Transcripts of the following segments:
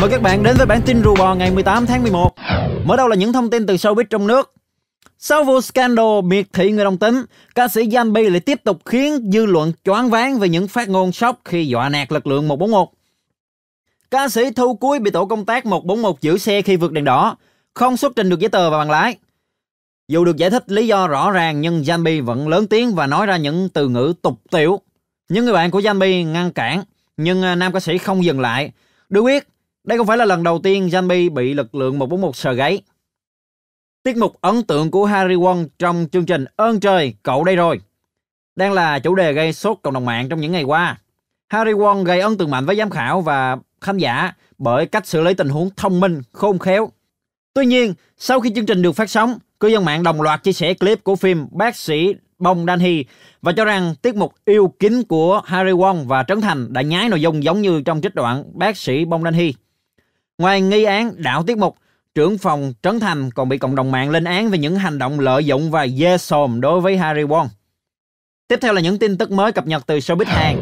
Mời các bạn đến với bản tin rùa bò ngày 18 tháng 11 Mở đầu là những thông tin từ showbiz trong nước sau vụ scandal miệt thị người đồng tính, ca sĩ Danh Bi lại tiếp tục khiến dư luận choáng váng về những phát ngôn sốc khi dọa nạt lực lượng 141. Ca sĩ Thu Cuối bị tổ công tác 141 giữ xe khi vượt đèn đỏ, không xuất trình được giấy tờ và bằng lái. Dù được giải thích lý do rõ ràng nhưng Jambi vẫn lớn tiếng và nói ra những từ ngữ tục tiểu. Những người bạn của Janbi ngăn cản, nhưng à, nam ca sĩ không dừng lại. Được biết, đây không phải là lần đầu tiên Janbi bị lực lượng 141 sờ gáy. Tiết mục ấn tượng của Harry Won trong chương trình Ơn Trời, Cậu Đây Rồi đang là chủ đề gây sốt cộng đồng mạng trong những ngày qua. Harry Won gây ấn tượng mạnh với giám khảo và khán giả bởi cách xử lý tình huống thông minh, khôn khéo. Tuy nhiên, sau khi chương trình được phát sóng, cư dân mạng đồng loạt chia sẻ clip của phim Bác sĩ Bong Dan Hee và cho rằng tiết mục yêu kính của Harry Won và Trấn Thành đã nhái nội dung giống như trong trích đoạn bác sĩ Bong Dan Hee. Ngoài nghi án đảo tiết mục, trưởng phòng Trấn Thành còn bị cộng đồng mạng lên án về những hành động lợi dụng và dê xồm đối với Harry Won. Tiếp theo là những tin tức mới cập nhật từ showbiz Hàn.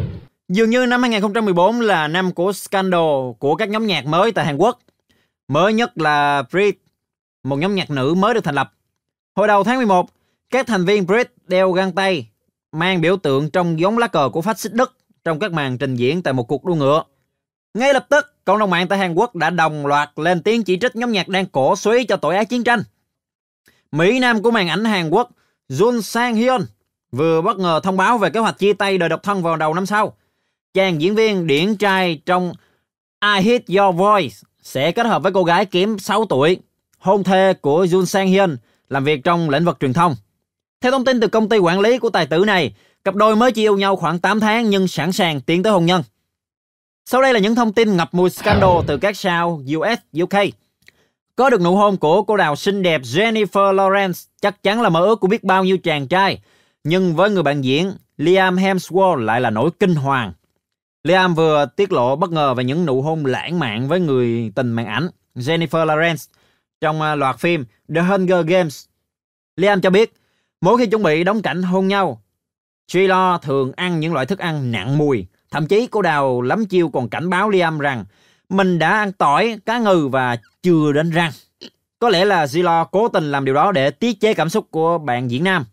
Dường như năm 2014 là năm của scandal của các nhóm nhạc mới tại Hàn Quốc. Mới nhất là Breed, một nhóm nhạc nữ mới được thành lập. Hồi đầu tháng 11, các thành viên Brit đeo găng tay, mang biểu tượng trông giống lá cờ của phát xít Đức trong các màn trình diễn tại một cuộc đua ngựa. Ngay lập tức, cộng đồng mạng tại Hàn Quốc đã đồng loạt lên tiếng chỉ trích nhóm nhạc đang cổ suý cho tội ác chiến tranh. Mỹ Nam của màn ảnh Hàn Quốc Jun Sang Hyun vừa bất ngờ thông báo về kế hoạch chia tay đời độc thân vào đầu năm sau. Chàng diễn viên điển trai trong I Hit Your Voice sẽ kết hợp với cô gái kiếm 6 tuổi, hôn thê của Jun Sang Hyun, làm việc trong lĩnh vực truyền thông. Theo thông tin từ công ty quản lý của tài tử này, cặp đôi mới chỉ yêu nhau khoảng 8 tháng nhưng sẵn sàng tiến tới hôn nhân. Sau đây là những thông tin ngập mùi scandal từ các sao US, UK. Có được nụ hôn của cô đào xinh đẹp Jennifer Lawrence chắc chắn là mơ ước của biết bao nhiêu chàng trai. Nhưng với người bạn diễn, Liam Hemsworth lại là nỗi kinh hoàng. Liam vừa tiết lộ bất ngờ về những nụ hôn lãng mạn với người tình màn ảnh Jennifer Lawrence trong à, loạt phim The Hunger Games. Liam cho biết Mỗi khi chuẩn bị đóng cảnh hôn nhau, Trilo thường ăn những loại thức ăn nặng mùi. Thậm chí cô Đào lắm chiêu còn cảnh báo Liam rằng mình đã ăn tỏi, cá ngừ và chưa đến răng. Có lẽ là Zilo cố tình làm điều đó để tiết chế cảm xúc của bạn diễn nam.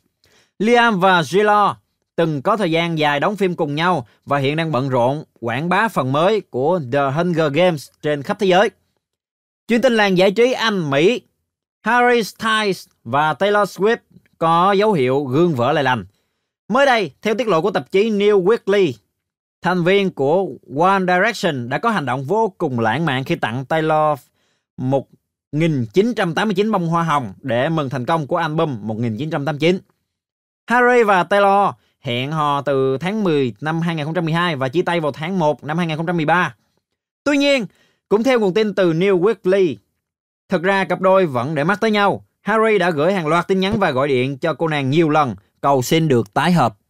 Liam và Zilo từng có thời gian dài đóng phim cùng nhau và hiện đang bận rộn quảng bá phần mới của The Hunger Games trên khắp thế giới. Chuyên tin làng giải trí Anh Mỹ, Harry Styles và Taylor Swift có dấu hiệu gương vỡ lại lành. Mới đây, theo tiết lộ của tạp chí New Weekly, thành viên của One Direction đã có hành động vô cùng lãng mạn khi tặng Taylor 1989 bông hoa hồng để mừng thành công của album 1989. Harry và Taylor hẹn hò từ tháng 10 năm 2012 và chia tay vào tháng 1 năm 2013. Tuy nhiên, cũng theo nguồn tin từ New Weekly, thực ra cặp đôi vẫn để mắt tới nhau. Harry đã gửi hàng loạt tin nhắn và gọi điện cho cô nàng nhiều lần cầu xin được tái hợp.